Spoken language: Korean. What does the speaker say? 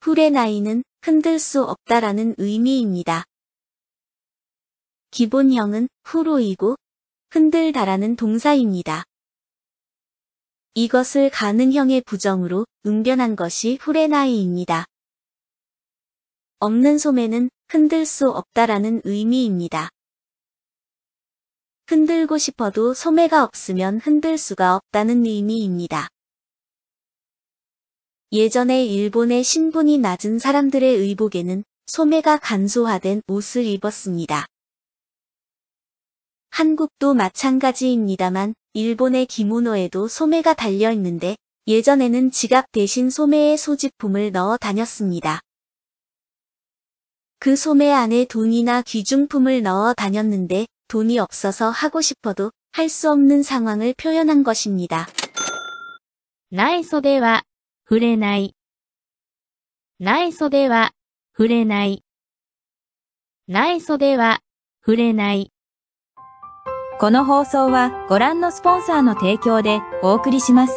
후레나이는 흔들 수 없다라는 의미입니다. 기본형은 후로이고 흔들다라는 동사입니다. 이것을 가능형의 부정으로 응변한 것이 후레나이입니다. 없는 소매는 흔들 수 없다라는 의미입니다. 흔들고 싶어도 소매가 없으면 흔들 수가 없다는 의미입니다. 예전에 일본의 신분이 낮은 사람들의 의복에는 소매가 간소화된 옷을 입었습니다. 한국도 마찬가지입니다만 일본의 기모노에도 소매가 달려있는데 예전에는 지갑 대신 소매에 소지품을 넣어 다녔습니다. 그 소매 안에 돈이나 귀중품을 넣어 다녔는데 돈이 없어서 하고 싶어도 할 수 없는 상황을 표현한 것입니다. 라이소대와 触れない。内い袖は、触れない。内い袖は、触れない。この放送はご覧のスポンサーの提供でお送りします。